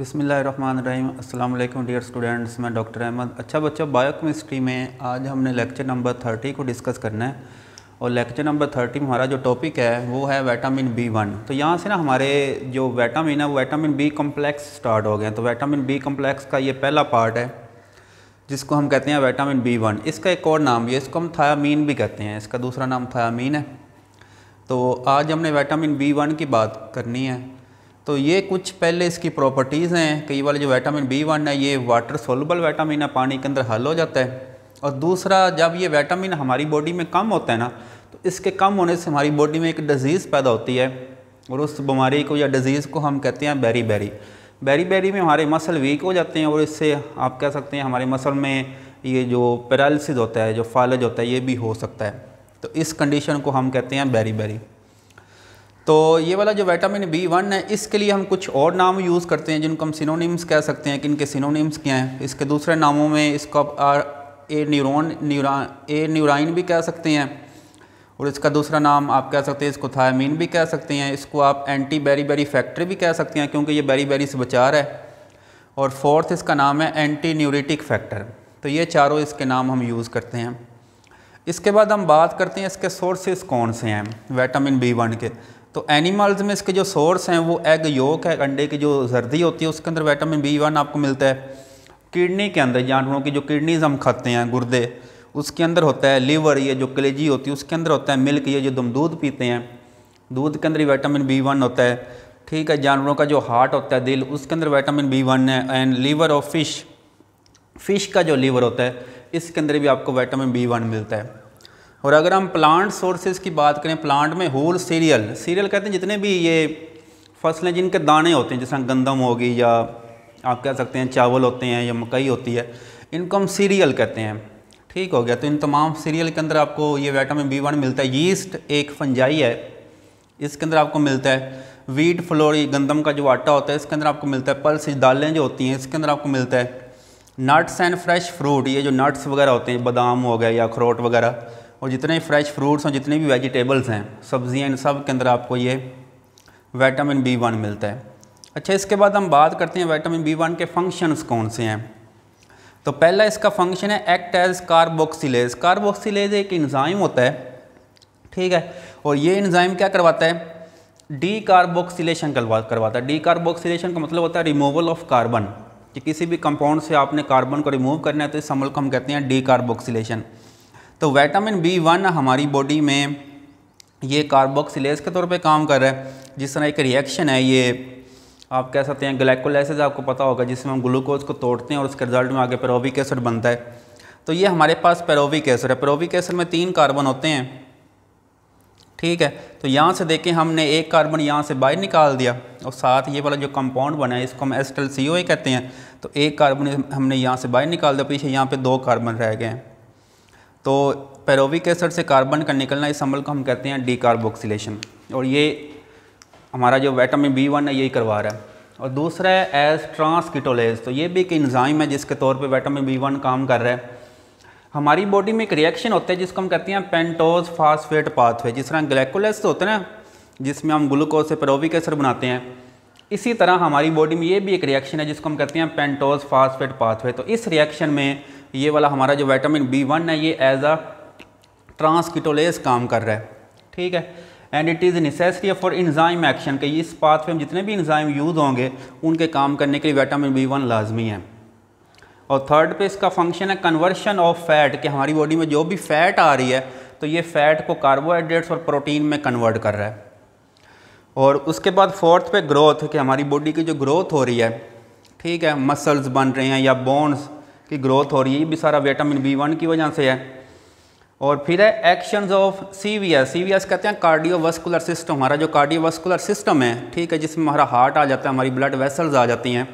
बिसमीम अल्लाम dear students मैं डॉक्टर अहमद अच्छा बच्चा बायोकेमिस्ट्री में आज हमने लेक्चर नंबर थर्टी को डिस्कस करना है और लेक्चर नंबर थर्टी में हमारा जो टॉपिक है वो है वैटामिन बी वन तो यहाँ से ना हमारे जो वैटामिन है वो वैटामिन बी कम्प्लेक्स स्टार्ट हो गए हैं तो वैटामिन बी कम्प्लेक्स का ये पहला पार्ट है जिसको हम कहते हैं वैटामिन बी वन इसका एक और नाम भी है इसको हम थायामीन भी कहते हैं इसका दूसरा नाम थायामीन है तो आज हमने वैटामिन बी वन की बात करनी है तो ये कुछ पहले इसकी प्रॉपर्टीज़ हैं कई बार जो विटामिन बी वन है ये वाटर सोलबल विटामिन है पानी के अंदर हल हो जाता है और दूसरा जब ये विटामिन हमारी बॉडी में कम होता है ना तो इसके कम होने से हमारी बॉडी में एक डिजीज़ पैदा होती है और उस बीमारी को या डिजीज़ को हम कहते हैं बैरी बैरी बैरी बैरी में हमारे मसल वीक हो जाते हैं और इससे आप कह सकते हैं हमारे मसल में ये जो पैरालिसिस होता है जो फालज होता है ये भी हो सकता है तो इस कंडीशन को हम कहते हैं बैरी बैरी तो ये वाला जो विटामिन बी वन है इसके लिए हम कुछ और नाम यूज़ करते हैं जिनको हम सिनोनिम्स कह सकते हैं कि इनके सिनोनिम्स क्या हैं इसके दूसरे नामों में इसको आप ए न्यूरोन न्यूरा ए न्यूराइन भी कह सकते हैं और इसका दूसरा नाम आप कह सकते हैं इसको थायामीन भी कह सकते हैं इसको आप एंटी बेरी बेरी फैक्ट्री भी कह सकते हैं क्योंकि ये बेरी बेरी से बचार है और फोर्थ इसका नाम है एंटी न्यूरिटिक फैक्टर तो ये चारों इसके नाम हम यूज़ करते हैं इसके बाद हम बात करते हैं इसके सोर्सेज कौन से हैं विटामिन बी वन के तो एनिमल्स में इसके जो सोर्स हैं वो एग योक है अंडे की जो सर्दी होती है उसके अंदर वाइटामिन बी वन आपको मिलता है किडनी के अंदर जानवरों की जो किडनीज हम खाते हैं गुर्दे उसके अंदर होता है लीवर ये जो कलेजी होती है उसके अंदर होता है मिल्क ये जो हम दूध पीते हैं दूध के अंदर वाइटामिन बी वन होता है ठीक है जानवरों का जो हार्ट होता है दिल उसके अंदर वाइटामिन बी वन है and liver of fish fish का जो लीवर होता है इसके अंदर भी आपको वाइटामिन बी वन मिलता है और अगर हम प्लांट सोर्सेज की बात करें प्लांट में होल सीरियल सीरियल कहते हैं जितने भी ये फसलें जिनके दाने होते हैं जैसे गंदम होगी या आप कह सकते हैं चावल होते हैं या मकई होती है इनको हम सीरियल कहते हैं ठीक हो गया तो इन तमाम सीरियल के अंदर आपको ये वाइटामिन बी वन मिलता है यीस्ट एक फंजाई है इसके अंदर आपको मिलता है वीट फ्लोरी गंदम का जो आटा होता है इसके अंदर आपको मिलता है पल्स दालें जो होती हैं इसके अंदर आपको मिलता है नट्स एंड फ्रेश फ्रूट ये जो नट्स वगैरह होते हैं बादाम हो गए या अखरोट वगैरह और जितने फ्रेश फ्रूट्स और जितने भी वेजिटेबल्स हैं सब्जियां इन सब के अंदर आपको ये विटामिन बी वन मिलता है अच्छा इसके बाद हम बात करते हैं विटामिन बी वन के फंक्शंस कौन से हैं तो पहला इसका फंक्शन है एक्ट एज कार्बोक्सीज कार्बोक्सीज एक इंजाइम होता है ठीक है और ये इंजाइम क्या करवाता है डी कार्बोक्सीलेशन करवाता है डी कार्बोक्सीलेशन का मतलब होता है रिमूवल ऑफ कार्बन कि किसी भी कंपाउंड से आपने कार्बन को रिमूव करना है तो इस अमल को हम कहते हैं डी कार्बोक्सीलेशन तो वैटामिन बी वन हमारी बॉडी में ये कार्बोक्सिलेस के तौर पे काम कर रहा है जिस तरह एक रिएक्शन है ये आप कह सकते हैं ग्लाइकोलाइसिस आपको पता होगा जिसमें हम ग्लूकोज को तोड़ते हैं और उसके रिजल्ट में आगे पेरोविक एसिड बनता है तो ये हमारे पास पेरोविक एसिड है पेरोविक एसिड में तीन कार्बन होते हैं ठीक है तो यहाँ से देखें हमने एक कार्बन यहाँ से बाहर निकाल दिया और साथ ये वाला जो कंपाउंड बना है इसको हम एस्टल सी कहते हैं तो एक कार्बन हमने यहाँ से बाहर निकाल दिया पीछे यहाँ पे दो कार्बन रह गए हैं तो पैरोविक एसड से कार्बन का निकलना इस अमल को हम कहते हैं डीकार्बोक्सिलेशन और ये हमारा जो वैटामिन बी वन है यही करवा रहा है और दूसरा है एज ट्रांसकिटोलेज तो ये भी एक इंजाइम है जिसके तौर पे वैटामिन बी वन काम कर रहा है हमारी बॉडी में एक रिएक्शन होता है जिसको हम कहते हैं पेंटोज फास्फेट पाथवे जिस तरह ग्लैकोलेस होते हैं ना जिसमें हम ग्लूकोज से पैरोविक एसड बनाते हैं इसी तरह हमारी बॉडी में ये भी एक रिएक्शन है जिसको हम कहते हैं पेंटोज फास्फेट पाथवे तो इस रिएक्शन में ये वाला हमारा जो विटामिन बी वन है ये एज अ ट्रांसकिटोलेस काम कर रहा है ठीक है and it is necessary for enzyme action के इस पाथवे में जितने भी इन्ज़ाइम यूज़ होंगे उनके काम करने के लिए विटामिन बी वन लाजमी है और थर्ड पे इसका फंक्शन है कन्वर्शन ऑफ फैट कि हमारी बॉडी में जो भी फैट आ रही है तो ये फैट को कार्बोहाइड्रेट्स और प्रोटीन में कन्वर्ट कर रहा है और उसके बाद फोर्थ पे ग्रोथ कि हमारी बॉडी की जो ग्रोथ हो रही है ठीक है मसल्स बन रहे हैं या बोन्स की ग्रोथ हो रही है ये भी सारा विटामिन बी वन की वजह से है और फिर है actions of C V S C V S कहते हैं कार्डियोवास्कुलर सिस्टम हमारा जो कार्डियोवास्कुलर सिस्टम है ठीक है जिसमें हमारा हार्ट आ जाता है हमारी ब्लड वेसल्स आ जाती हैं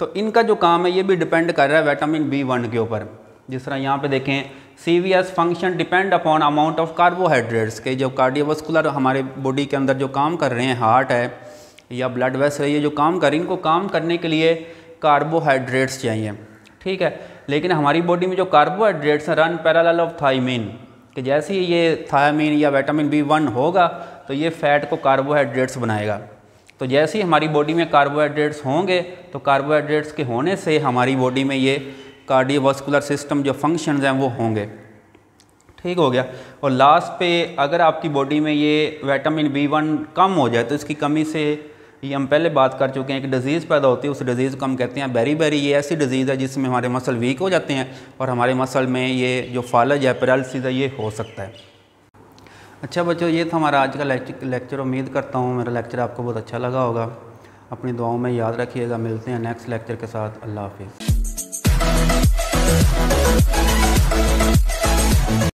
तो इनका जो काम है ये भी डिपेंड कर रहा है विटामिन बी वन के ऊपर जिस तरह यहाँ पे देखें CVS function depend upon amount of carbohydrates के जो कार्डियोवास्कुलर हमारे बॉडी के अंदर जो काम कर रहे हैं हार्ट है या ब्लड वेसल है ये जो काम कर रही इनको काम करने के लिए कार्बोहाइड्रेट्स चाहिए ठीक है लेकिन हमारी बॉडी में जो कार्बोहाइड्रेट्स हैं रन पैराल ऑफ थाइमिन कि जैसे ही ये थायमिन या विटामिन बी वन होगा तो ये फैट को कार्बोहाइड्रेट्स बनाएगा तो जैसे ही हमारी बॉडी में कार्बोहाइड्रेट्स होंगे तो कार्बोहाइड्रेट्स के होने से हमारी बॉडी में ये कार्डियोवास्कुलर सिस्टम जो फंक्शंस हैं वो होंगे ठीक हो गया और लास्ट पे अगर आपकी बॉडी में ये विटामिन बी वन कम हो जाए तो इसकी कमी से ये हम पहले बात कर चुके हैं कि डिज़ीज़ पैदा होती है उस डिज़ीज़ को हम कहते हैं बेरी बेरी ये ऐसी डिज़ीज़ है जिसमें हमारे मसल वीक हो जाते हैं और हमारे मसल में ये जो फालज है पैरालिसिस है ये हो सकता है अच्छा बच्चों ये था हमारा आज का लेक्चर उम्मीद करता हूँ मेरा लेक्चर आपको बहुत अच्छा लगा होगा अपनी दुआओं में याद रखिएगा मिलते हैं नेक्स्ट लेक्चर के साथ अल्लाह हाफिज़